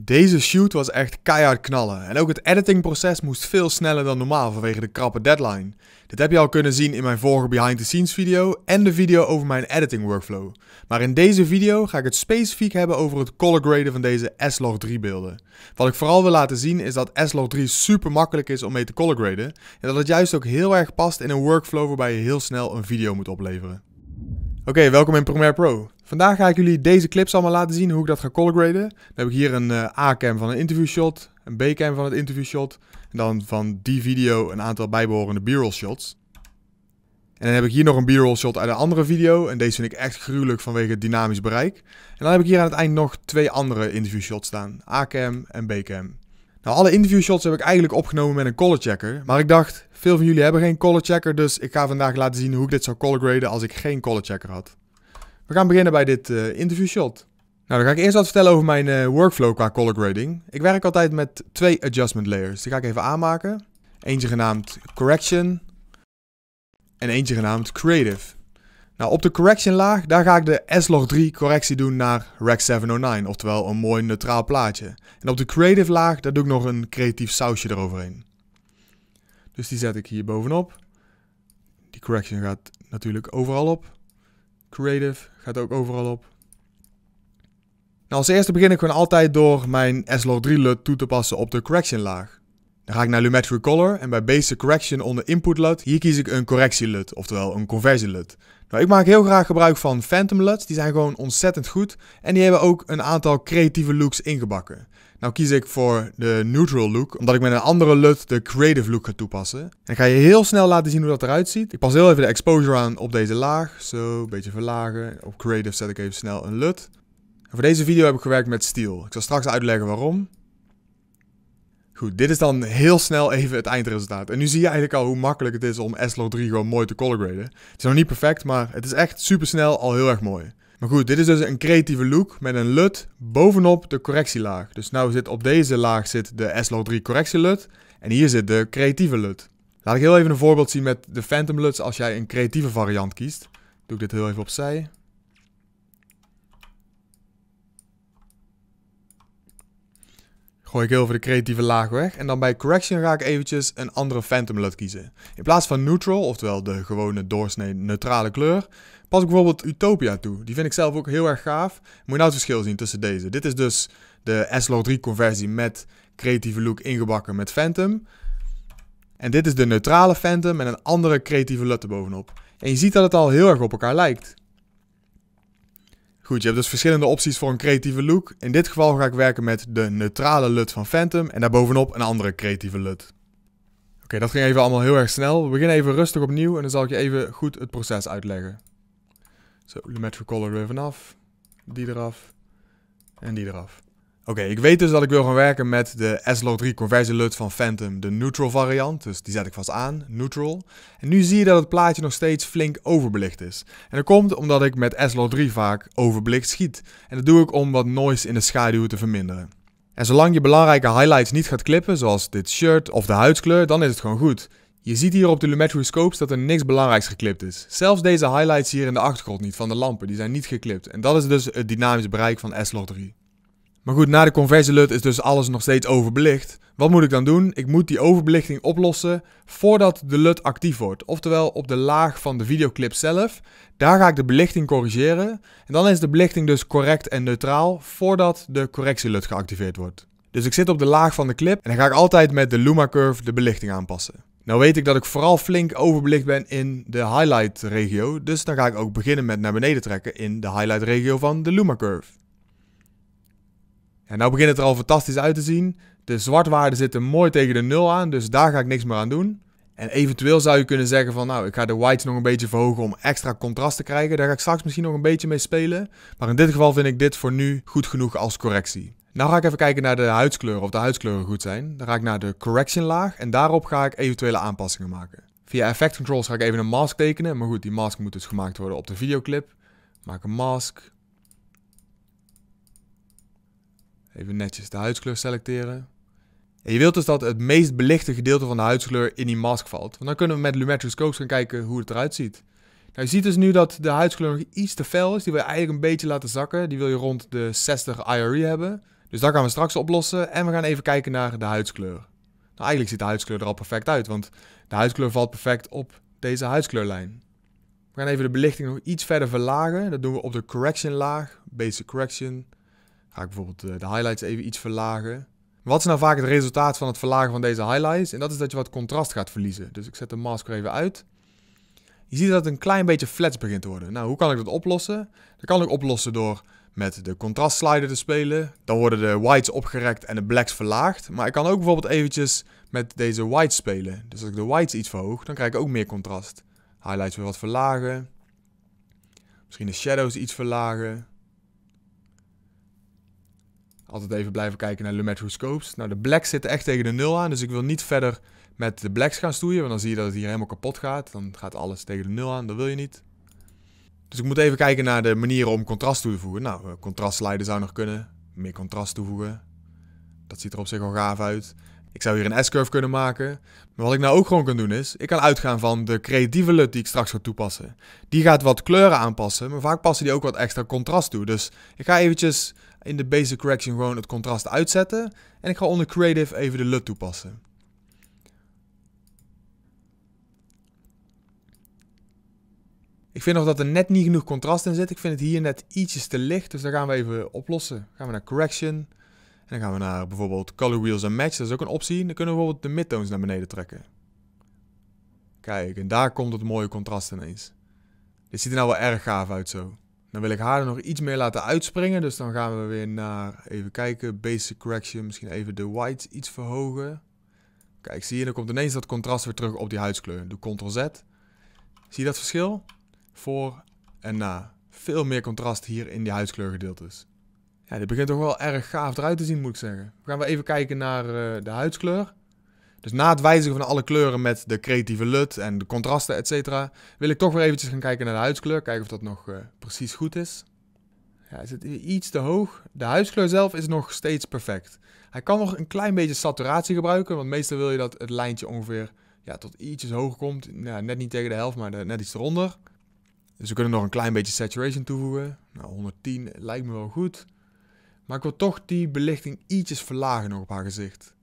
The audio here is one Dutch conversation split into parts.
Deze shoot was echt keihard knallen en ook het editingproces moest veel sneller dan normaal vanwege de krappe deadline. Dit heb je al kunnen zien in mijn vorige behind the scenes video en de video over mijn editing workflow. Maar in deze video ga ik het specifiek hebben over het color graden van deze S-Log 3 beelden. Wat ik vooral wil laten zien is dat S-Log 3 super makkelijk is om mee te color graden en dat het juist ook heel erg past in een workflow waarbij je heel snel een video moet opleveren. Oké, welkom in Premiere Pro. Vandaag ga ik jullie deze clips allemaal laten zien hoe ik dat ga colorgraden. Dan heb ik hier een eh, A-cam van een interviewshot, een B-cam van het interviewshot en dan van die video een aantal bijbehorende B-roll shots. En dan heb ik hier nog een B-roll shot uit een andere video en deze vind ik echt gruwelijk vanwege het dynamisch bereik. En dan heb ik hier aan het eind nog twee andere interviewshots staan, A-cam en B-cam. Nou, alle interviewshots heb ik eigenlijk opgenomen met een color checker. Maar ik dacht, veel van jullie hebben geen color checker, dus ik ga vandaag laten zien hoe ik dit zou color graden als ik geen color checker had. We gaan beginnen bij dit uh, eh, interview shot. Nou, dan ga ik eerst wat vertellen over mijn eh, workflow qua color grading. Ik werk altijd met twee adjustment layers. Die ga ik even aanmaken. Eentje genaamd Correction en eentje genaamd Creative. Nou, op de correction laag, daar ga ik de S-log 3 correctie doen naar REC 709, oftewel een mooi neutraal plaatje. En op de creative laag, daar doe ik nog een creatief sausje eroverheen. Dus die zet ik hier bovenop. Die correction gaat natuurlijk overal op. Creative gaat ook overal op. Nou, als eerste begin ik gewoon altijd door mijn S-log 3 LUT toe te passen op de correction laag. Dan ga ik naar Lumetri Color en bij Basic Correction onder Input LUT, hier kies ik een correctielut, oftewel een conversie LUT. Nou, ik maak heel graag gebruik van Phantom LUTs, die zijn gewoon ontzettend goed en die hebben ook een aantal creatieve looks ingebakken. Nou kies ik voor de neutral look, omdat ik met een andere LUT de creative look ga toepassen. En ik ga je heel snel laten zien hoe dat eruit ziet. Ik pas heel even de exposure aan op deze laag, zo, een beetje verlagen. Op creative zet ik even snel een LUT. En voor deze video heb ik gewerkt met steel. Ik zal straks uitleggen waarom. Goed, dit is dan heel snel even het eindresultaat. En nu zie je eigenlijk al hoe makkelijk het is om s 3 gewoon mooi te color graden. Het is nog niet perfect, maar het is echt super snel al heel erg mooi. Maar goed, dit is dus een creatieve look met een LUT bovenop de correctielaag. Dus nou zit op deze laag zit de S-Log 3 lut, en hier zit de creatieve LUT. Laat ik heel even een voorbeeld zien met de Phantom LUTs als jij een creatieve variant kiest. Doe ik dit heel even opzij. gooi ik heel veel de creatieve laag weg. En dan bij correction ga ik eventjes een andere phantom LUT kiezen. In plaats van neutral, oftewel de gewone doorsnee neutrale kleur, pas ik bijvoorbeeld Utopia toe. Die vind ik zelf ook heel erg gaaf. Moet je nou het verschil zien tussen deze. Dit is dus de SLO3 conversie met creatieve look ingebakken met phantom. En dit is de neutrale phantom met een andere creatieve LUT erbovenop. En je ziet dat het al heel erg op elkaar lijkt. Goed, je hebt dus verschillende opties voor een creatieve look. In dit geval ga ik werken met de neutrale LUT van Phantom en daarbovenop een andere creatieve LUT. Oké, dat ging even allemaal heel erg snel. We beginnen even rustig opnieuw en dan zal ik je even goed het proces uitleggen. Zo, Lumetri Color er af, vanaf. Die eraf. En die eraf. Oké, ik weet dus dat ik wil gaan werken met de Slog 3 Conversie LUT van Phantom, de neutral variant. Dus die zet ik vast aan, neutral. En nu zie je dat het plaatje nog steeds flink overbelicht is. En dat komt omdat ik met Slog 3 vaak overbelicht schiet. En dat doe ik om wat noise in de schaduw te verminderen. En zolang je belangrijke highlights niet gaat klippen, zoals dit shirt of de huidskleur, dan is het gewoon goed. Je ziet hier op de Lumetri Scopes dat er niks belangrijks geklipt is. Zelfs deze highlights hier in de achtergrond niet, van de lampen, die zijn niet geklipt. En dat is dus het dynamisch bereik van Slog 3 maar goed, na de conversielut is dus alles nog steeds overbelicht. Wat moet ik dan doen? Ik moet die overbelichting oplossen voordat de LUT actief wordt. Oftewel op de laag van de videoclip zelf. Daar ga ik de belichting corrigeren. En dan is de belichting dus correct en neutraal voordat de correctielut geactiveerd wordt. Dus ik zit op de laag van de clip en dan ga ik altijd met de Luma Curve de belichting aanpassen. Nou weet ik dat ik vooral flink overbelicht ben in de highlight regio. Dus dan ga ik ook beginnen met naar beneden trekken in de highlight regio van de Luma Curve. En nou begint het er al fantastisch uit te zien. De zwartwaarden zitten mooi tegen de nul aan, dus daar ga ik niks meer aan doen. En eventueel zou je kunnen zeggen van nou, ik ga de whites nog een beetje verhogen om extra contrast te krijgen. Daar ga ik straks misschien nog een beetje mee spelen. Maar in dit geval vind ik dit voor nu goed genoeg als correctie. Nou ga ik even kijken naar de huidskleuren, of de huidskleuren goed zijn. Dan ga ik naar de correction laag en daarop ga ik eventuele aanpassingen maken. Via effect controls ga ik even een mask tekenen. Maar goed, die mask moet dus gemaakt worden op de videoclip. Maak een mask. Even netjes de huidskleur selecteren. En je wilt dus dat het meest belichte gedeelte van de huidskleur in die mask valt. Want dan kunnen we met scopes gaan kijken hoe het eruit ziet. Nou, je ziet dus nu dat de huidskleur nog iets te fel is. Die wil je eigenlijk een beetje laten zakken. Die wil je rond de 60 IRE hebben. Dus dat gaan we straks oplossen. En we gaan even kijken naar de huidskleur. Nou, eigenlijk ziet de huidskleur er al perfect uit. Want de huidskleur valt perfect op deze huidskleurlijn. We gaan even de belichting nog iets verder verlagen. Dat doen we op de correction laag. Basic correction ik bijvoorbeeld eh, de highlights even iets verlagen. Wat is nou vaak het resultaat van het verlagen van deze highlights? En dat is dat je wat contrast gaat verliezen. Dus ik zet de masker even uit. Je ziet dat het een klein beetje flats begint te worden. Nou, hoe kan ik dat oplossen? Dat kan ik oplossen door met de contrast slider te spelen. Dan worden de whites opgerekt en de blacks verlaagd. Maar ik kan ook bijvoorbeeld eventjes met deze whites spelen. Dus als ik de whites iets verhoog, dan krijg ik ook meer contrast. Highlights weer wat verlagen. Misschien de shadows iets verlagen altijd even blijven kijken naar Le Scopes. Nou, de blacks zitten echt tegen de nul aan. Dus ik wil niet verder met de blacks gaan stoeien. Want dan zie je dat het hier helemaal kapot gaat. Dan gaat alles tegen de nul aan. Dat wil je niet. Dus ik moet even kijken naar de manieren om contrast toe te voegen. Nou, eh, contrastslijden zou nog kunnen. Meer contrast toevoegen. Dat ziet er op zich al gaaf uit. Ik zou hier een S-curve kunnen maken. Maar wat ik nou ook gewoon kan doen is, ik kan uitgaan van de creatieve LUT die ik straks ga toepassen. Die gaat wat kleuren aanpassen, maar vaak passen die ook wat extra contrast toe. Dus ik ga eventjes in de basic correction gewoon het contrast uitzetten. En ik ga onder creative even de LUT toepassen. Ik vind nog dat er net niet genoeg contrast in zit. Ik vind het hier net ietsjes te licht, dus daar gaan we even oplossen. gaan we naar correction. En dan gaan we naar bijvoorbeeld color wheels en match. Dat is ook een optie. Dan kunnen we bijvoorbeeld de midtones naar beneden trekken. Kijk, en daar komt het mooie contrast ineens. Dit ziet er nou wel erg gaaf uit zo. Dan wil ik haar nog iets meer laten uitspringen. Dus dan gaan we weer naar, even kijken, basic correction. Misschien even de whites iets verhogen. Kijk, zie je, dan komt ineens dat contrast weer terug op die huidskleur. Doe Ctrl-Z. Zie je dat verschil? Voor en na. Veel meer contrast hier in die huidskleurgedeeltes. Ja, dit begint toch wel erg gaaf eruit te zien, moet ik zeggen. We gaan we even kijken naar eh, de huidskleur. Dus na het wijzigen van alle kleuren met de creatieve LUT en de contrasten, etc., wil ik toch weer eventjes gaan kijken naar de huidskleur. Kijken of dat nog eh, precies goed is. Ja, is het iets te hoog? De huidskleur zelf is nog steeds perfect. Hij kan nog een klein beetje saturatie gebruiken, want meestal wil je dat het lijntje ongeveer ja, tot ietsjes hoger komt. net niet tegen de helft, maar net iets eronder. Dus we kunnen nog een klein beetje saturation toevoegen. Nou, 110 lijkt me wel goed. Maar ik wil toch die belichting ietsjes verlagen nog op haar gezicht.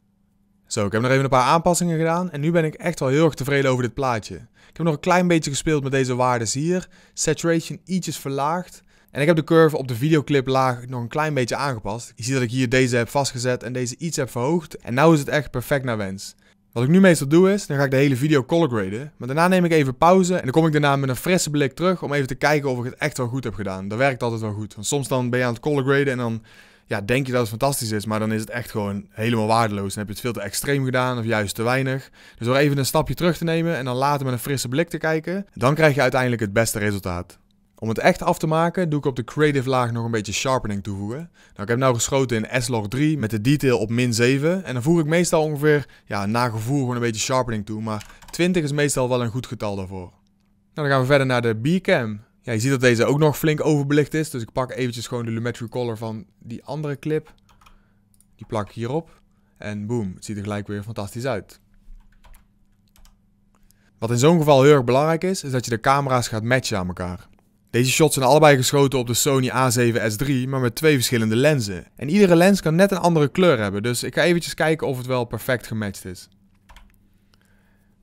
Zo, ik heb nog even een paar aanpassingen gedaan en nu ben ik echt wel heel erg tevreden over dit plaatje. Ik heb nog een klein beetje gespeeld met deze waarden. hier. Saturation ietsjes verlaagd. En ik heb de curve op de videoclip laag nog een klein beetje aangepast. Je ziet dat ik hier deze heb vastgezet en deze iets heb verhoogd. En nu is het echt perfect naar wens. Wat ik nu meestal doe is, dan ga ik de hele video color graden. Maar daarna neem ik even pauze en dan kom ik daarna met een frisse blik terug om even te kijken of ik het echt wel goed heb gedaan. Dat werkt altijd wel goed. Want soms dan ben je aan het color graden en dan ja, denk je dat het fantastisch is, maar dan is het echt gewoon helemaal waardeloos. Dan heb je het veel te extreem gedaan of juist te weinig. Dus door even een stapje terug te nemen en dan later met een frisse blik te kijken, dan krijg je uiteindelijk het beste resultaat. Om het echt af te maken, doe ik op de creative laag nog een beetje sharpening toevoegen. Nou, ik heb nu geschoten in S-Log 3 met de detail op min 7. En dan voeg ik meestal ongeveer, ja, na gevoel gewoon een beetje sharpening toe. Maar 20 is meestal wel een goed getal daarvoor. Nou, dan gaan we verder naar de B-cam. Ja, je ziet dat deze ook nog flink overbelicht is. Dus ik pak eventjes gewoon de Lumetri Color van die andere clip. Die plak ik hierop. En boom, het ziet er gelijk weer fantastisch uit. Wat in zo'n geval heel erg belangrijk is, is dat je de camera's gaat matchen aan elkaar. Deze shots zijn allebei geschoten op de Sony A7S3, maar met twee verschillende lenzen. En iedere lens kan net een andere kleur hebben, dus ik ga eventjes kijken of het wel perfect gematcht is.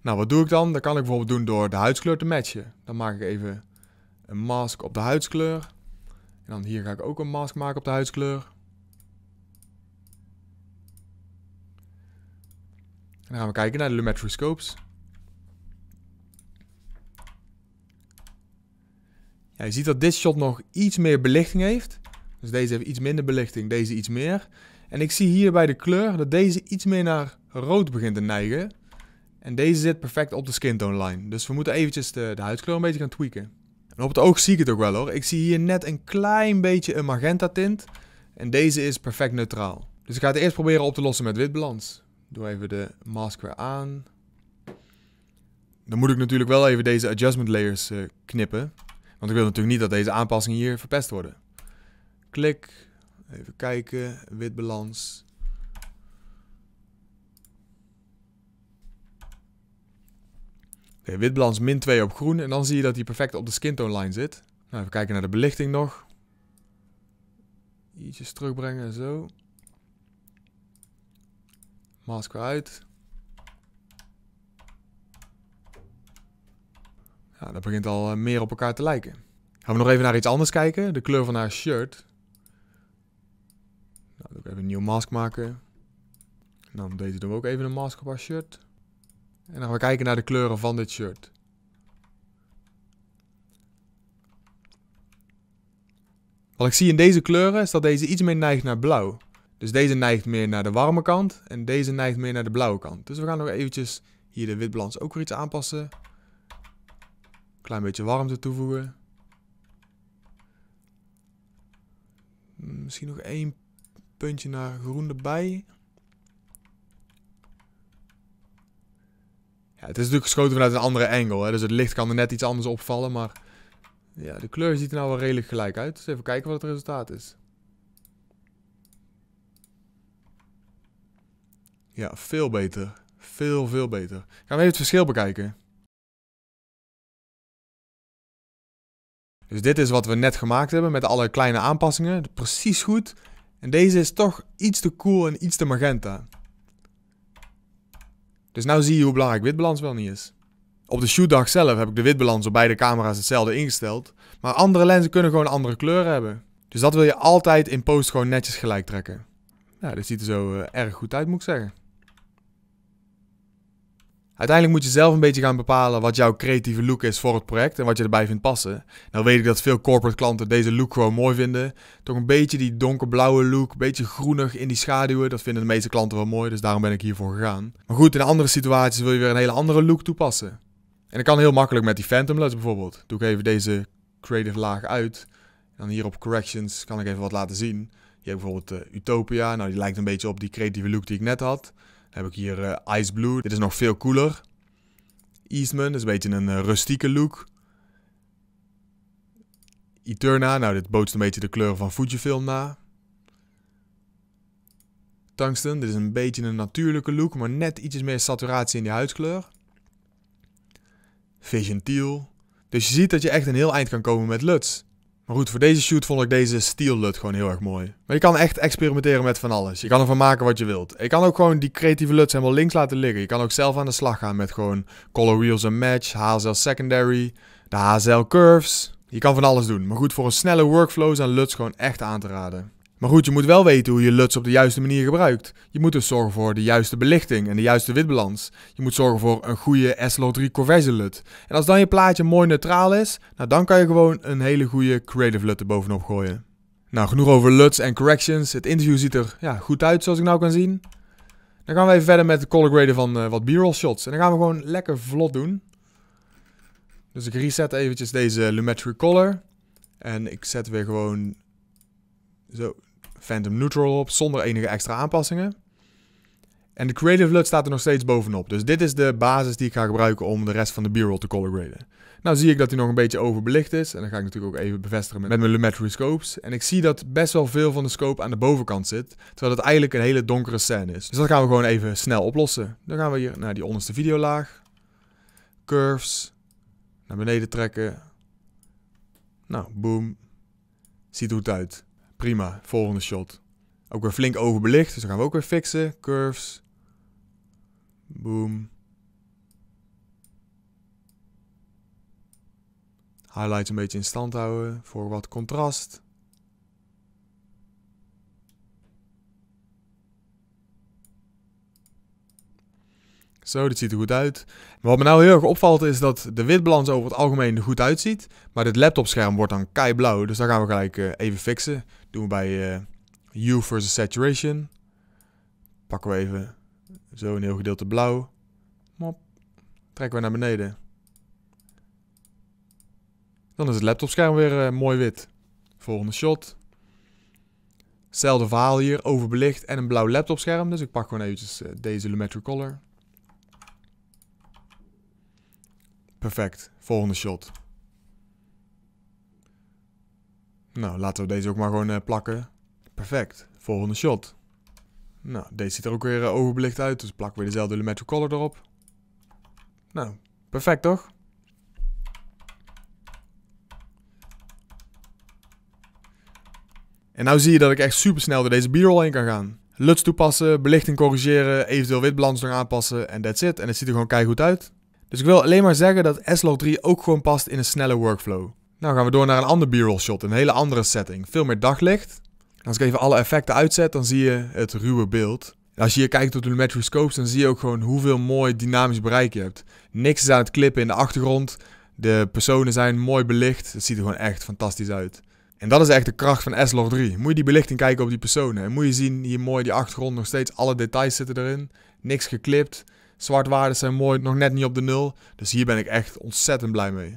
Nou, wat doe ik dan? Dat kan ik bijvoorbeeld doen door de huidskleur te matchen. Dan maak ik even een mask op de huidskleur. En dan hier ga ik ook een mask maken op de huidskleur. En dan gaan we kijken naar de Lumetri Ja, je ziet dat dit shot nog iets meer belichting heeft. Dus deze heeft iets minder belichting, deze iets meer. En ik zie hier bij de kleur dat deze iets meer naar rood begint te neigen. En deze zit perfect op de skin tone line. Dus we moeten eventjes de, de huidskleur een beetje gaan tweaken. En op het oog zie ik het ook wel hoor. Ik zie hier net een klein beetje een magenta tint. En deze is perfect neutraal. Dus ik ga het eerst proberen op te lossen met witbalans. Doe even de mask aan. Dan moet ik natuurlijk wel even deze adjustment layers eh, knippen. Want ik wil natuurlijk niet dat deze aanpassingen hier verpest worden. Klik, even kijken, witbalans. De witbalans min 2 op groen. En dan zie je dat hij perfect op de skin tone line zit. Nou, even kijken naar de belichting nog. Ietsjes terugbrengen, zo. Masker uit. Ja, dat begint al eh, meer op elkaar te lijken. Gaan we nog even naar iets anders kijken. De kleur van haar shirt. Nou, doe ik even een nieuw mask maken. En dan deze doen we ook even een mask op haar shirt. En dan gaan we kijken naar de kleuren van dit shirt. Wat ik zie in deze kleuren is dat deze iets meer neigt naar blauw. Dus deze neigt meer naar de warme kant en deze neigt meer naar de blauwe kant. Dus we gaan nog eventjes hier de witbalans ook weer iets aanpassen. Klein beetje warmte toevoegen. Misschien nog één puntje naar groen erbij. het is natuurlijk geschoten vanuit een andere angle. Hè, dus het licht kan er net iets anders opvallen. Maar ja, de kleur ziet er nou wel redelijk gelijk uit. Dus even kijken wat het resultaat is. Ja, veel beter. Veel, veel beter. Gaan we even het verschil bekijken. Dus dit is wat we net gemaakt hebben met alle kleine aanpassingen. Precies goed. En deze is toch iets te cool en iets te magenta. Dus nou zie je hoe belangrijk witbalans wel niet is. Op de shootdag zelf heb ik de witbalans op beide camera's hetzelfde ingesteld. Maar andere lenzen kunnen gewoon andere kleuren hebben. Dus dat wil je altijd in post gewoon netjes gelijk trekken. Nou, dit ziet er zo eh, erg goed uit moet ik zeggen. Uiteindelijk moet je zelf een beetje gaan bepalen wat jouw creatieve look is voor het project en wat je erbij vindt passen. Nou weet ik dat veel corporate klanten deze look gewoon mooi vinden. Toch een beetje die donkerblauwe look, een beetje groenig in die schaduwen. Dat vinden de meeste klanten wel mooi, dus daarom ben ik hiervoor gegaan. Maar goed, in andere situaties wil je weer een hele andere look toepassen. En dat kan heel makkelijk met die Phantom Lens bijvoorbeeld. Doe ik even deze creative laag uit. Dan hier op Corrections kan ik even wat laten zien. Je bijvoorbeeld eh, Utopia. Nou, die lijkt een beetje op die creatieve look die ik net had. Dan heb ik hier eh, Ice Blue. Dit is nog veel cooler. Eastman, dat is een beetje een eh, rustieke look. Eterna, nou dit bootst een beetje de kleuren van Fujifilm na. Tungsten, dit is een beetje een natuurlijke look, maar net iets meer saturatie in die huidskleur. Vision Teal. Dus je ziet dat je echt een heel eind kan komen met LUTs. Maar goed, voor deze shoot vond ik deze steel LUT gewoon heel erg mooi. Maar je kan echt experimenteren met van alles. Je kan ervan maken wat je wilt. Je kan ook gewoon die creatieve LUTs helemaal links laten liggen. Je kan ook zelf aan de slag gaan met gewoon color wheels en match, HSL secondary, de HSL curves. Je kan van alles doen. Maar goed, voor een snelle workflow zijn LUTs gewoon echt aan te raden. Maar goed, je moet wel weten hoe je LUTs op de juiste manier gebruikt. Je moet dus zorgen voor de juiste belichting en de juiste witbalans. Je moet zorgen voor een goede SLO3 conversion LUT. En als dan je plaatje mooi neutraal is, nou dan kan je gewoon een hele goede creative LUT er bovenop gooien. Nou, genoeg over LUTs en corrections. Het interview ziet er ja, goed uit, zoals ik nou kan zien. Dan gaan we even verder met de color graden van eh, wat b-roll shots. En dan gaan we gewoon lekker vlot doen. Dus ik reset eventjes deze Lumetri Color. En ik zet weer gewoon zo Phantom Neutral op, zonder enige extra aanpassingen. En de Creative LUT staat er nog steeds bovenop. Dus dit is de basis die ik ga gebruiken om de rest van de B-roll te color graden. Nou zie ik dat hij nog een beetje overbelicht is. En dan ga ik natuurlijk ook even bevestigen met, mijn Lumetri Scopes. En ik zie dat best wel veel van de scope aan de bovenkant zit. Terwijl het eigenlijk een hele donkere scène is. Dus dat gaan we gewoon even snel oplossen. Dan gaan we hier naar die onderste videolaag. Curves. Naar beneden trekken. Nou, boom. Ziet hoe het uit. Prima, volgende shot. Ook weer flink overbelicht, dus dan gaan we ook weer fixen. Curves. Boom. Highlights een beetje in stand houden voor wat contrast. Zo, dit ziet er goed uit. Maar wat me nou heel erg opvalt is dat de witbalans over het algemeen goed uitziet. Maar dit laptopscherm wordt dan kei blauw. Dus daar gaan we gelijk eh, even fixen. doen we bij uh, Hue versus Saturation. Pakken we even zo een heel gedeelte blauw. Mop. Trekken we naar beneden. Dan is het laptopscherm weer eh, mooi wit. Volgende shot. Hetzelfde verhaal hier, overbelicht en een blauw laptopscherm. Dus ik pak gewoon eventjes deze Lumetri Color. Perfect. Volgende shot. Nou, laten we deze ook maar gewoon eh, plakken. Perfect. Volgende shot. Nou, deze ziet er ook weer eh, overbelicht uit. Dus plak weer dezelfde Lumetto Color erop. Nou, perfect toch? En nou zie je dat ik echt super snel door deze b-roll heen kan gaan. LUTs toepassen, belichting corrigeren, eventueel witbalans nog aanpassen en that's it. En het ziet er gewoon keihard uit. Dus ik wil alleen maar zeggen dat S-Log 3 ook gewoon past in een snelle workflow. Nou gaan we door naar een ander b-roll shot, een hele andere setting. Veel meer daglicht. Als ik even alle effecten uitzet, dan zie je het ruwe beeld. als je hier kijkt op de Lumetriscopes, dan zie je ook gewoon hoeveel mooi dynamisch bereik je hebt. Niks is aan het klippen in de achtergrond. De personen zijn mooi belicht. Het ziet er gewoon echt fantastisch uit. En dat is echt de kracht van S-Log 3. Moet je die belichting kijken op die personen. En moet je zien, hier mooi die achtergrond, nog steeds alle details zitten erin. Niks geklipt. Zwartwaarden zijn mooi, nog net niet op de nul. Dus hier ben ik echt ontzettend blij mee.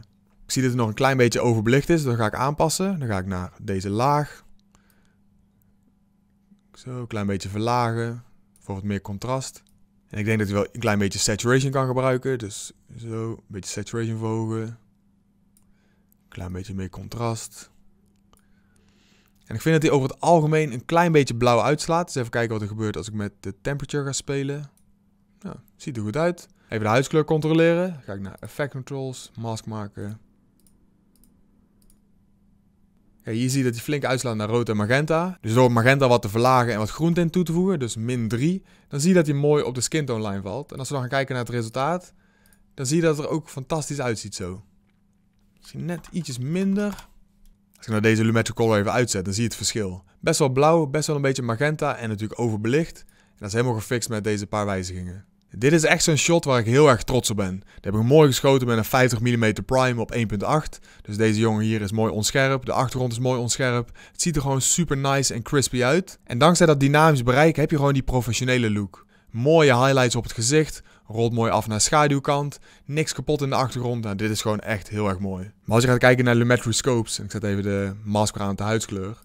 Ik zie dat het nog een klein beetje overbelicht is. Dan ga ik aanpassen. Dan ga ik naar deze laag. Zo, een klein beetje verlagen. Voor wat meer contrast. En ik denk dat ik wel een klein beetje saturation kan gebruiken. Dus zo, een beetje saturation verhogen. Een klein beetje meer contrast. En ik vind dat hij over het algemeen een klein beetje blauw uitslaat. Dus even kijken wat er gebeurt als ik met de temperature ga spelen ziet er goed uit. Even de huidskleur controleren. ga ik naar Effect Controls, Mask maken. hier zie je dat hij flink uitslaat naar rood en magenta. Dus door magenta wat te verlagen en wat in toe te voegen, dus min 3, dan zie je dat hij mooi op de skin tone lijn valt. En als we dan gaan kijken naar het resultaat, dan zie je dat het er ook fantastisch uitziet zo. Misschien net ietsjes minder. Als ik nou deze Lumetro Color even uitzet, dan zie je het verschil. Best wel blauw, best wel een beetje magenta en natuurlijk overbelicht. En dat is helemaal gefixt met deze paar wijzigingen. Dit is echt zo'n shot waar ik heel erg trots op ben. Die heb ik mooi geschoten met een 50 mm prime op 1.8. Dus deze jongen hier is mooi onscherp. De achtergrond is mooi onscherp. Het ziet er gewoon super nice en crispy uit. En dankzij dat dynamisch bereik heb je gewoon die professionele look. Mooie highlights op het gezicht. Rolt mooi af naar schaduwkant. Niks kapot in de achtergrond. Nou, dit is gewoon echt heel erg mooi. Maar als je gaat kijken naar Lumetri Scopes. ik zet even de masker aan de huidskleur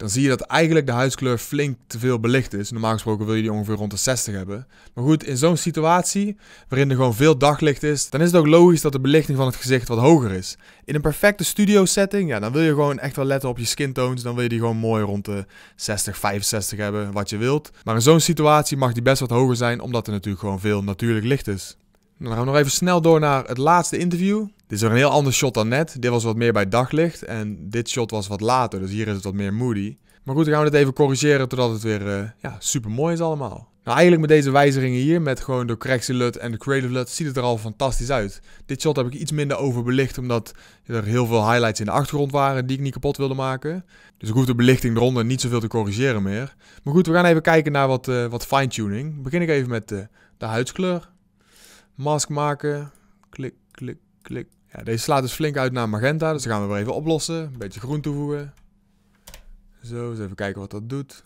dan zie je dat eigenlijk de huidskleur flink te veel belicht is. Normaal gesproken wil je die ongeveer rond de 60 hebben. Maar goed, in zo'n situatie, waarin er gewoon veel daglicht is, dan is het ook logisch dat de belichting van het gezicht wat hoger is. In een perfecte studio setting, ja, dan wil je gewoon echt wel letten op je skin tones. Dan wil je die gewoon mooi rond de 60, 65 hebben, wat je wilt. Maar in zo'n situatie mag die best wat hoger zijn, omdat er natuurlijk gewoon veel natuurlijk licht is. Dan gaan we nog even snel door naar het laatste interview. Dit is weer een heel ander shot dan net. Dit was wat meer bij daglicht en dit shot was wat later, dus hier is het wat meer moody. Maar goed, dan gaan we dit even corrigeren totdat het weer eh, ja, super mooi is allemaal. Nou, eigenlijk met deze wijzigingen hier, met gewoon de correctie LUT en de creative LUT, ziet het er al fantastisch uit. Dit shot heb ik iets minder overbelicht, omdat er heel veel highlights in de achtergrond waren die ik niet kapot wilde maken. Dus ik hoef de belichting eronder niet zoveel te corrigeren meer. Maar goed, we gaan even kijken naar wat, eh, wat fine-tuning. Begin ik even met eh, de huidskleur. Mask maken. Klik, klik, klik. Ja, deze slaat dus flink uit naar magenta. Dus dat gaan we weer even oplossen. Een beetje groen toevoegen. Zo, eens even kijken wat dat doet.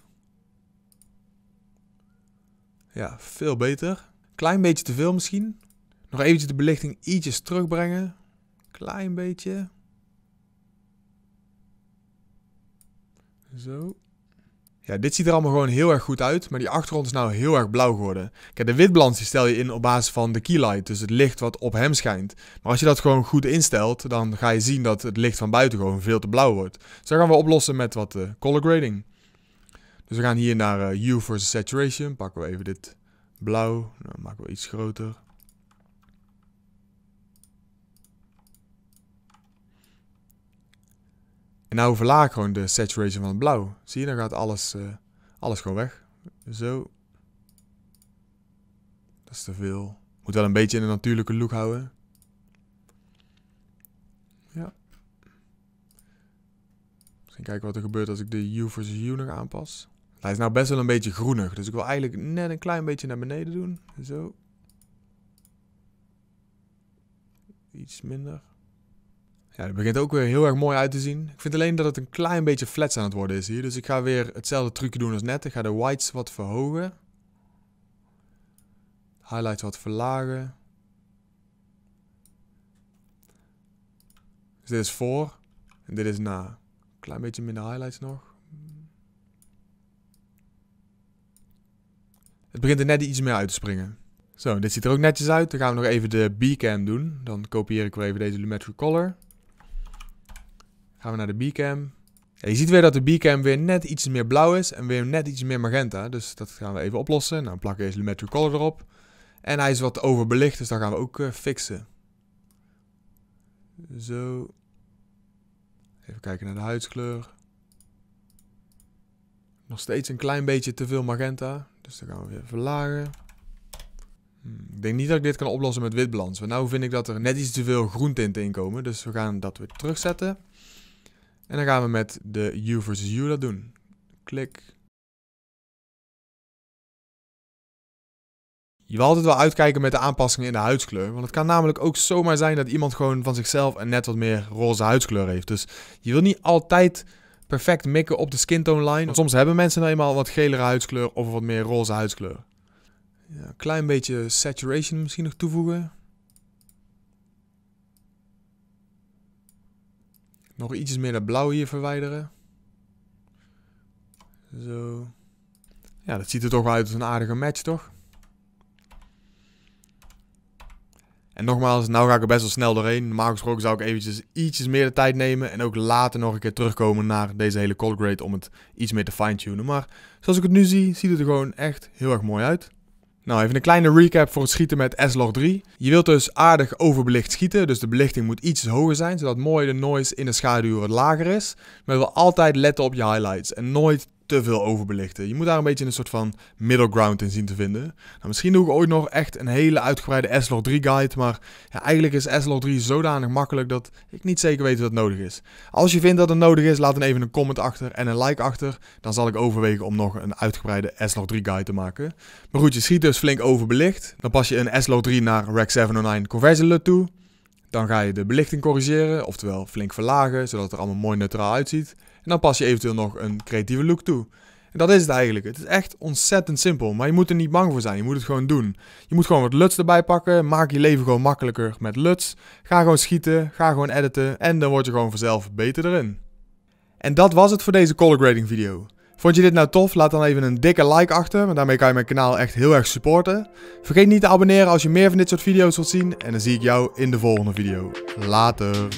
Ja, veel beter. Klein beetje te veel misschien. Nog eventjes de belichting ietsjes terugbrengen. Klein beetje. Zo. Ja, dit ziet er allemaal gewoon heel erg goed uit, maar die achtergrond is nou heel erg blauw geworden. Kijk, de witbalans stel je in op basis van de keylight, dus het licht wat op hem schijnt. Maar als je dat gewoon goed instelt, dan ga je zien dat het licht van buiten gewoon veel te blauw wordt. Dus dat gaan we oplossen met wat eh, color grading. Dus we gaan hier naar uh, Hue versus Saturation, pakken we even dit blauw, dan maken we iets groter. nou verlaag gewoon de saturation van het blauw. Zie je, dan gaat alles, eh, alles gewoon weg. Zo. Dat is te veel. Moet wel een beetje in de natuurlijke look houden. Ja. Misschien kijken wat er gebeurt als ik de U versus U nog aanpas. Hij is nou best wel een beetje groenig. Dus ik wil eigenlijk net een klein beetje naar beneden doen. Zo. Iets minder. Ja, het begint ook weer heel erg mooi uit te zien. Ik vind alleen dat het een klein beetje flats aan het worden is hier. Dus ik ga weer hetzelfde trucje doen als net. Ik ga de whites wat verhogen. Highlights wat verlagen. Dus dit is voor. En dit is na. Klein beetje minder highlights nog. Het begint er net iets meer uit te springen. Zo, dit ziet er ook netjes uit. Dan gaan we nog even de b doen. Dan kopieer ik weer even deze Lumetri Color. Gaan we naar de b je ziet weer dat de b weer net iets meer blauw is en weer net iets meer magenta. Dus dat gaan we even oplossen. Nou, plakken we de Lumetri Color erop. En hij is wat overbelicht, dus dat gaan we ook eh, fixen. Zo. Even kijken naar de huidskleur. Nog steeds een klein beetje te veel magenta. Dus daar gaan we weer verlagen. Hmm, ik denk niet dat ik dit kan oplossen met witbalans. Maar nu vind ik dat er net iets te veel groentinten in komen. Dus we gaan dat weer terugzetten. En dan gaan we met de U versus U dat doen. Klik. Je wil altijd wel uitkijken met de aanpassingen in de huidskleur. Want het kan namelijk ook zomaar zijn dat iemand gewoon van zichzelf een net wat meer roze huidskleur heeft. Dus je wil niet altijd perfect mikken op de skin tone line. Want soms hebben mensen nou eenmaal wat gelere huidskleur of wat meer roze huidskleur. Ja, een klein beetje saturation misschien nog toevoegen. Nog iets meer dat blauw hier verwijderen. Zo. Ja, dat ziet er toch wel uit als een aardige match, toch? En nogmaals, nou ga ik er best wel snel doorheen. Normaal gesproken zou ik eventjes iets meer de tijd nemen. En ook later nog een keer terugkomen naar deze hele color grade om het iets meer te fine-tunen. Maar zoals ik het nu zie, ziet het er gewoon echt heel erg mooi uit. Nou, even een kleine recap voor het schieten met S-Log 3. Je wilt dus aardig overbelicht schieten, dus de belichting moet iets hoger zijn, zodat mooi de noise in de schaduw wat lager is. Maar je wil altijd letten op je highlights en nooit te veel overbelichten. Je moet daar een beetje een soort van middle ground in zien te vinden. Nou, misschien doe ik ooit nog echt een hele uitgebreide slog 3 guide, maar ja, eigenlijk is slog 3 zodanig makkelijk dat ik niet zeker weet wat nodig is. Als je vindt dat het nodig is, laat dan even een comment achter en een like achter. Dan zal ik overwegen om nog een uitgebreide slog 3 guide te maken. Maar goed, je schiet dus flink overbelicht. Dan pas je een slog 3 naar Rack 709 Conversion toe. Dan ga je de belichting corrigeren, oftewel flink verlagen, zodat het er allemaal mooi neutraal uitziet. En dan pas je eventueel nog een creatieve look toe. En dat is het eigenlijk. Het is echt ontzettend simpel. Maar je moet er niet bang voor zijn. Je moet het gewoon doen. Je moet gewoon wat LUTs erbij pakken. Maak je leven gewoon makkelijker met LUTs. Ga gewoon schieten. Ga gewoon editen. En dan word je gewoon vanzelf beter erin. En dat was het voor deze color grading video. Vond je dit nou tof? Laat dan even een dikke like achter, want daarmee kan je mijn kanaal echt heel erg supporten. Vergeet niet te abonneren als je meer van dit soort video's wilt zien. En dan zie ik jou in de volgende video. Later.